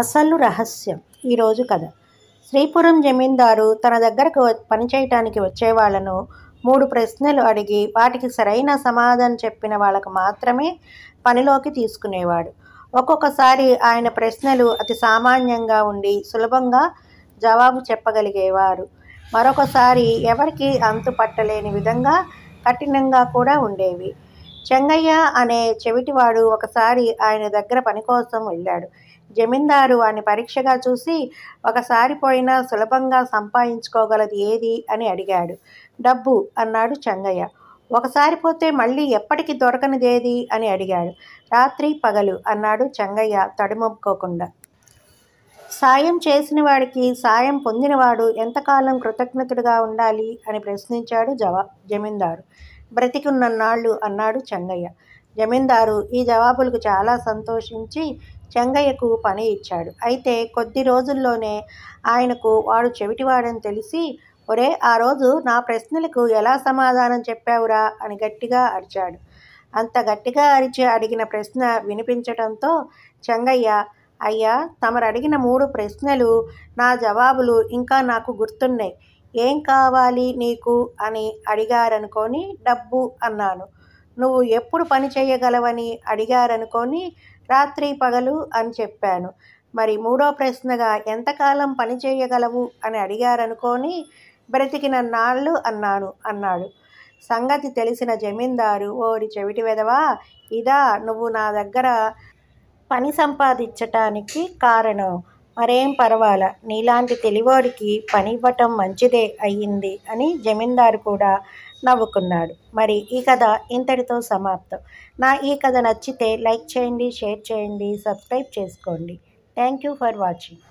అసలు రహస్యం ఈరోజు కథ శ్రీపురం జమీందారు తన దగ్గరకు పనిచేయటానికి వచ్చేవాళ్లను మూడు ప్రశ్నలు అడిగి వాటికి సరైన సమాధానం చెప్పిన వాళ్ళకు మాత్రమే పనిలోకి తీసుకునేవాడు ఒక్కొక్కసారి ఆయన ప్రశ్నలు అతి సామాన్యంగా ఉండి సులభంగా జవాబు చెప్పగలిగేవారు మరొకసారి ఎవరికి అంతు పట్టలేని విధంగా కఠినంగా కూడా ఉండేవి చెంగయ్య అనే చెవిటివాడు ఒకసారి ఆయన దగ్గర పని కోసం వెళ్ళాడు జమీందారు వాని పరీక్షగా చూసి ఒకసారి పోయినా సులభంగా సంపాదించుకోగలది ఏది అని అడిగాడు డబ్బు అన్నాడు చంగయ్య ఒకసారి పోతే మళ్ళీ ఎప్పటికీ దొరకనిదేది అని అడిగాడు రాత్రి పగలు అన్నాడు చంగయ్య తడిమొప్పుకోకుండా సాయం చేసిన వాడికి సాయం పొందినవాడు ఎంతకాలం కృతజ్ఞతుడుగా ఉండాలి అని ప్రశ్నించాడు జవా జమీందారు బ్రతికున్న నాళ్ళు అన్నాడు చంగయ్య జమీందారు ఈ జవాబులకు చాలా సంతోషించి చెంగయ్యకు పని ఇచ్చాడు అయితే కొద్ది రోజుల్లోనే ఆయనకు వాడు చెవిటివాడని తెలిసి ఒరే ఆ రోజు నా ప్రశ్నలకు ఎలా సమాధానం చెప్పావురా అని గట్టిగా అరిచాడు అంత గట్టిగా అరిచి అడిగిన ప్రశ్న వినిపించడంతో చెంగయ్య అయ్యా తమరు అడిగిన మూడు ప్రశ్నలు నా జవాబులు ఇంకా నాకు గుర్తున్నాయి ఏం కావాలి నీకు అని అడిగారనుకొని డబ్బు అన్నాను నువ్వు ఎప్పుడు పని చేయగలవని అడిగారనుకొని రాత్రి పగలు అని చెప్పాను మరి మూడో ప్రశ్నగా ఎంతకాలం పని చేయగలవు అని అడిగారనుకొని బ్రతికిన నాళ్ళు అన్నాను అన్నాడు సంగతి తెలిసిన జమీందారు ఓరి చెవిటి వెదవా ఇదా నువ్వు నా దగ్గర పని సంపాదించటానికి కారణం మరేం పర్వాల నీలాంటి తెలివాడికి పని ఇవ్వటం మంచిదే అయ్యింది అని జమీందారు కూడా నవ్వుకున్నాడు మరి ఈ కథ ఇంతటితో సమాప్తం నా ఈ కథ నచ్చితే లైక్ చేయండి షేర్ చేయండి సబ్స్క్రైబ్ చేసుకోండి థ్యాంక్ యూ ఫర్ వాచింగ్